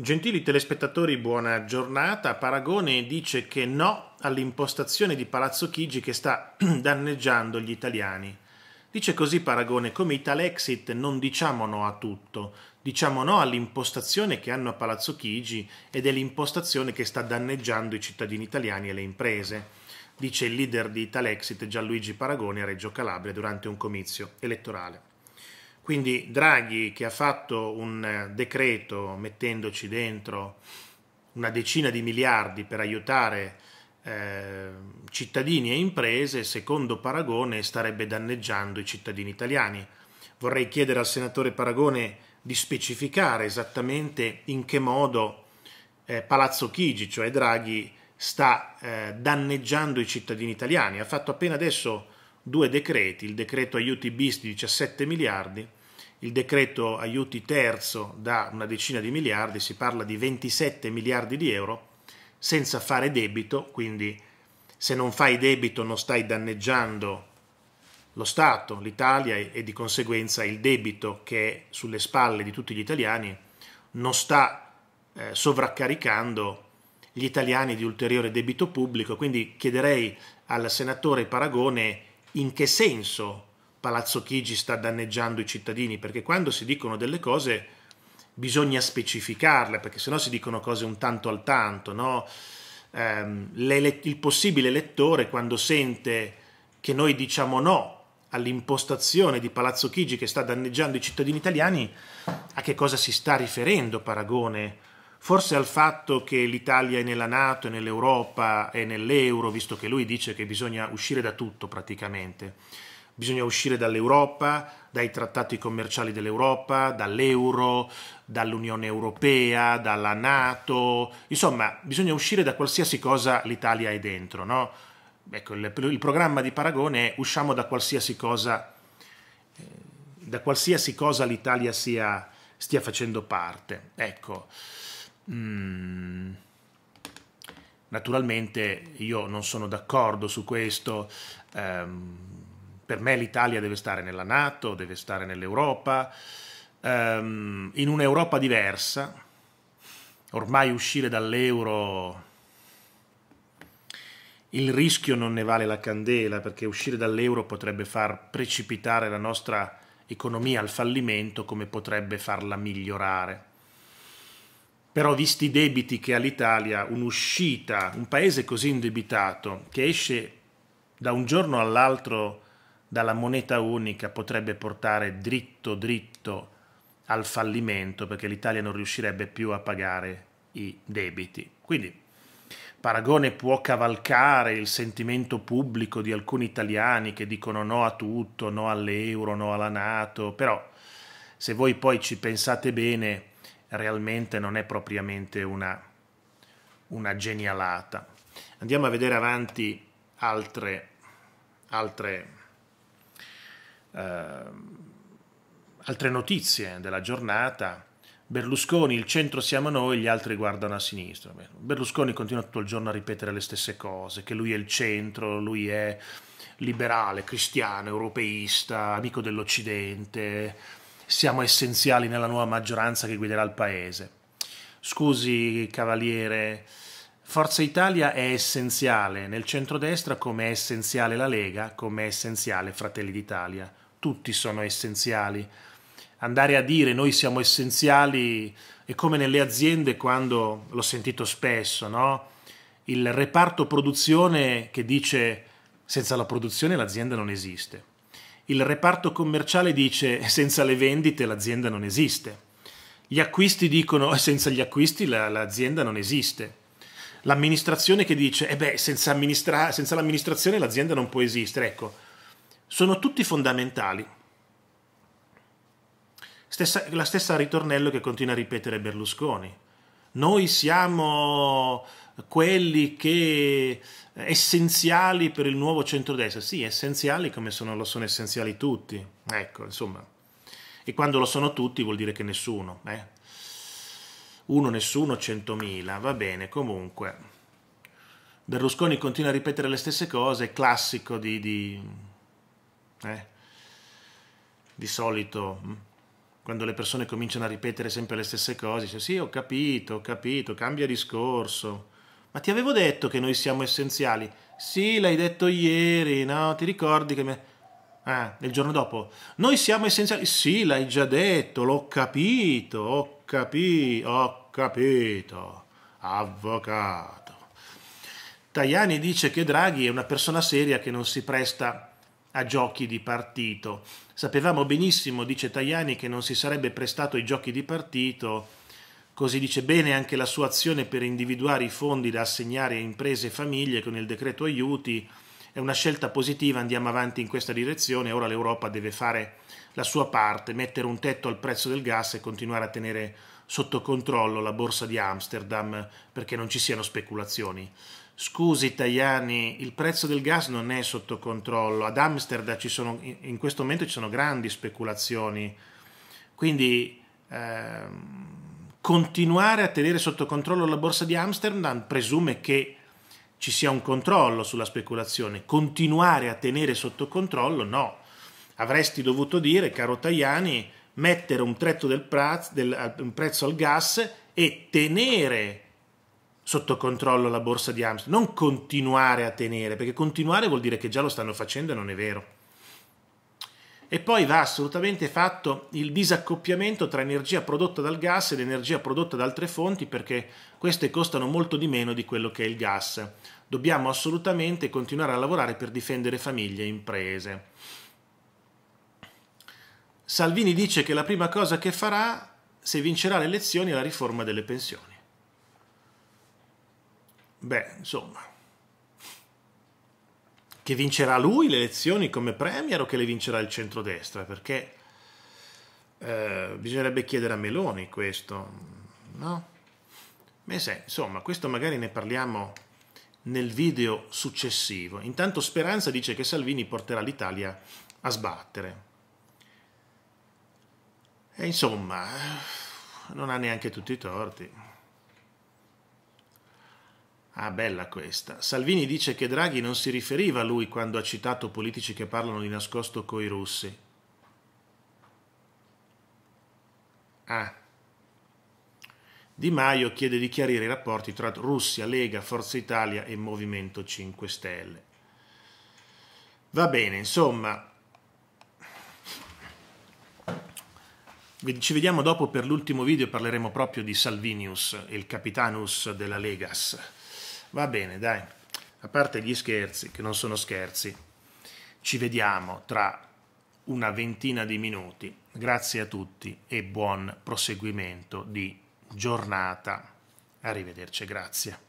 Gentili telespettatori, buona giornata. Paragone dice che no all'impostazione di Palazzo Chigi che sta danneggiando gli italiani. Dice così Paragone, come Italexit non diciamo no a tutto, diciamo no all'impostazione che hanno a Palazzo Chigi ed è l'impostazione che sta danneggiando i cittadini italiani e le imprese, dice il leader di Italexit Gianluigi Paragone a Reggio Calabria durante un comizio elettorale. Quindi Draghi che ha fatto un eh, decreto mettendoci dentro una decina di miliardi per aiutare eh, cittadini e imprese, secondo Paragone starebbe danneggiando i cittadini italiani. Vorrei chiedere al senatore Paragone di specificare esattamente in che modo eh, Palazzo Chigi, cioè Draghi, sta eh, danneggiando i cittadini italiani. Ha fatto appena adesso due decreti, il decreto aiuti bis di 17 miliardi il decreto aiuti terzo da una decina di miliardi, si parla di 27 miliardi di euro, senza fare debito, quindi se non fai debito non stai danneggiando lo Stato, l'Italia e di conseguenza il debito che è sulle spalle di tutti gli italiani non sta eh, sovraccaricando gli italiani di ulteriore debito pubblico, quindi chiederei al senatore Paragone in che senso Palazzo Chigi sta danneggiando i cittadini, perché quando si dicono delle cose bisogna specificarle, perché sennò si dicono cose un tanto al tanto, no? Ehm, il possibile lettore quando sente che noi diciamo no all'impostazione di Palazzo Chigi che sta danneggiando i cittadini italiani, a che cosa si sta riferendo Paragone? Forse al fatto che l'Italia è nella Nato, è nell'Europa, è nell'euro, visto che lui dice che bisogna uscire da tutto praticamente bisogna uscire dall'Europa, dai trattati commerciali dell'Europa, dall'euro, dall'Unione Europea, dalla Nato, insomma bisogna uscire da qualsiasi cosa l'Italia è dentro. No? Ecco, il, il, programma di Paragone è usciamo da qualsiasi cosa, eh, da qualsiasi cosa l'Italia sia, stia facendo parte. Ecco. Mm. Naturalmente io non sono d'accordo su questo. Um, per me l'Italia deve stare nella Nato, deve stare nell'Europa, um, in un'Europa diversa, ormai uscire dall'euro il rischio non ne vale la candela perché uscire dall'euro potrebbe far precipitare la nostra economia al fallimento come potrebbe farla migliorare. Però visti i debiti che ha l'Italia, un'uscita, un paese così indebitato che esce da un giorno all'altro dalla moneta unica potrebbe portare dritto dritto al fallimento perché l'Italia non riuscirebbe più a pagare i debiti. Quindi Paragone può cavalcare il sentimento pubblico di alcuni italiani che dicono no a tutto, no all'euro, no alla Nato, però se voi poi ci pensate bene realmente non è propriamente una, una genialata. Andiamo a vedere avanti altre, altre Ehm, altre notizie della giornata. Berlusconi, il centro siamo noi, gli altri guardano a sinistra. Berlusconi continua tutto il giorno a ripetere le stesse cose, che lui è il centro, lui è liberale, cristiano, europeista, amico dell'Occidente, siamo essenziali nella nuova maggioranza che guiderà il paese. Scusi, cavaliere, Forza Italia è essenziale nel centrodestra come è essenziale la Lega, come è essenziale Fratelli d'Italia. Tutti sono essenziali. Andare a dire noi siamo essenziali è come nelle aziende quando, l'ho sentito spesso, no? il reparto produzione che dice senza la produzione l'azienda non esiste. Il reparto commerciale dice senza le vendite l'azienda non esiste. Gli acquisti dicono senza gli acquisti l'azienda non esiste l'amministrazione che dice, eh beh, senza, amministra- senza l'amministrazione l'azienda non può esistere, ecco, sono tutti fondamentali. Stessa, la stessa ritornello che continua a ripetere Berlusconi. Noi siamo quelli che eh, essenziali per il nuovo centrodestra. Sì, essenziali come sono, lo sono essenziali tutti. Ecco, insomma. E quando lo sono tutti vuol dire che nessuno. Eh? uno nessuno, 100.000, va bene, comunque. Berlusconi continua a ripetere le stesse cose, classico di... di, eh, di solito, mm, quando le persone cominciano a ripetere sempre le stesse cose, dice sì, ho capito, ho capito, cambia discorso. Ma ti avevo detto che noi siamo essenziali? Sì, l'hai detto ieri, no? Ti ricordi che... Me... Ah, il giorno dopo. Noi siamo essenziali? Sì, l'hai già detto, l'ho capito, ho capì, ho capito, avvocato. Tajani dice che Draghi è una persona seria che non si presta a giochi di partito. Sapevamo benissimo, dice Tajani, che non si sarebbe prestato ai giochi di partito, così dice bene anche la sua azione per individuare i fondi da assegnare a imprese e famiglie con il decreto aiuti è una scelta positiva, andiamo avanti in questa direzione, ora l'Europa deve fare la sua parte, mettere un tetto al prezzo del gas e continuare a tenere sotto controllo la borsa di Amsterdam perché non ci siano speculazioni. Scusi Tajani, il prezzo del gas non è sotto controllo. Ad Amsterdam sono, in questo momento ci sono grandi speculazioni. Quindi eh, continuare a tenere sotto controllo la borsa di Amsterdam presume che ci sia un controllo sulla speculazione. Continuare a tenere sotto controllo, no. Avresti dovuto dire, caro Tajani, mettere un, del praz, del, un prezzo al gas e tenere sotto controllo la borsa di Amsterdam, non continuare a tenere, perché continuare vuol dire che già lo stanno facendo e non è vero. E poi va assolutamente fatto il disaccoppiamento tra energia prodotta dal gas ed energia prodotta da altre fonti perché queste costano molto di meno di quello che è il gas. Dobbiamo assolutamente continuare a lavorare per difendere famiglie e imprese. Salvini dice che la prima cosa che farà se vincerà le elezioni è la riforma delle pensioni. Beh, insomma, che vincerà lui le elezioni come premier o che le vincerà il centrodestra? Perché eh, bisognerebbe chiedere a Meloni questo, no? Beh, insomma, questo magari ne parliamo nel video successivo. Intanto Speranza dice che Salvini porterà l'Italia a sbattere. E insomma, eh, non ha neanche tutti i torti. Ah, bella questa. Salvini dice che Draghi non si riferiva a lui quando ha citato politici che parlano di nascosto coi russi. Ah. Di Maio chiede di chiarire i rapporti tra Russia, Lega, Forza Italia e Movimento 5 Stelle. Va bene, insomma, ci vediamo dopo per l'ultimo video, parleremo proprio di Salvinius, il capitanus della Legas. Va bene, dai. A parte gli scherzi, che non sono scherzi, ci vediamo tra una ventina di minuti. Grazie a tutti e buon proseguimento di giornata. Arrivederci, grazie.